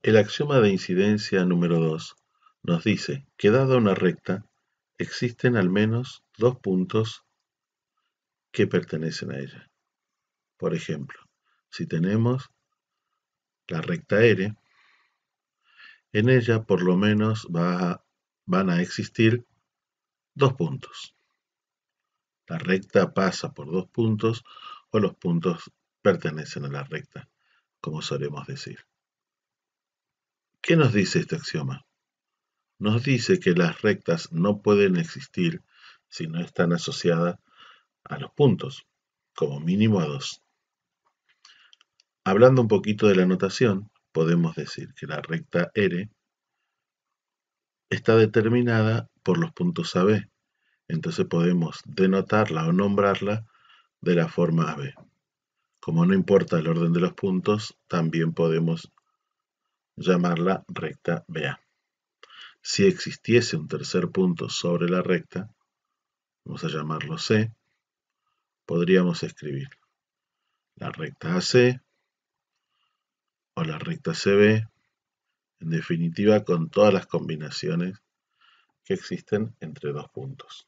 El axioma de incidencia número 2 nos dice que dada una recta, existen al menos dos puntos que pertenecen a ella. Por ejemplo, si tenemos la recta R, en ella por lo menos van a existir dos puntos. La recta pasa por dos puntos o los puntos pertenecen a la recta, como solemos decir. ¿Qué nos dice este axioma? Nos dice que las rectas no pueden existir si no están asociadas a los puntos, como mínimo a dos. Hablando un poquito de la notación, podemos decir que la recta R está determinada por los puntos AB, entonces podemos denotarla o nombrarla de la forma AB. Como no importa el orden de los puntos, también podemos llamarla recta BA. Si existiese un tercer punto sobre la recta, vamos a llamarlo C, podríamos escribir la recta AC o la recta CB, en definitiva con todas las combinaciones que existen entre dos puntos.